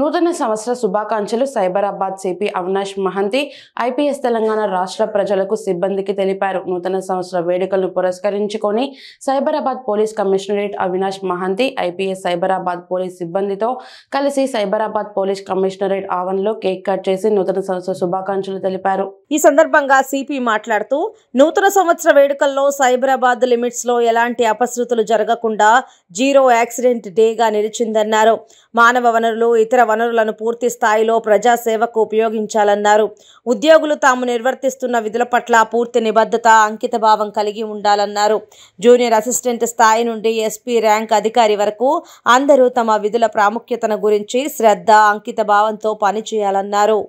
నూతన సంవత్సర శుభాకాంక్షలు సైబరాబాద్ సిపి అవినాష్ మహంతి ఐపీఎస్ తెలంగాణ రాష్ట్ర ప్రజలకు సిబ్బందికి తెలిపారు నూతన సంవత్సర వేడుకలను పురస్కరించుకొని Cyberabad police commissionerate Avinash Mohanty IPS Cyberabad police సిబ్బందితో కలిసి సైబరాబాద్ పోలీస్ కమిషనరేట్ ఆవరణలో కేక్ కట్ చేసి నూతన సంవత్సర శుభాకాంక్షలు తెలిపారు ఈ సందర్భంగా సిపి మాట్లాడుతూ నూతన సంవత్సర వేడుకల్లో సైబరాబాద్ లిమిట్స్ లో ఎలాంటి అపశృతులు జరగకుండా జీరో యాక్సిడెంట్ డేగా నిలిచిందన్నారు మానవ వనరులు ఇతర వనరులను పూర్తి స్థాయిలో ప్రజాసేవకు ఉపయోగించాలన్నారు ఉద్యోగులు తాము నిర్వర్తిస్తున్న విధుల పట్ల పూర్తి నిబద్ధత అంకితభావం కలిగి ఉండాలన్నారు జూనియర్ అసిస్టెంట్ స్థాయి నుండి ఎస్పీ ర్యాంక్ అధికారి వరకు అందరూ తమ విధుల ప్రాముఖ్యతను గురించి శ్రద్ధ అంకితభావంతో పనిచేయాలన్నారు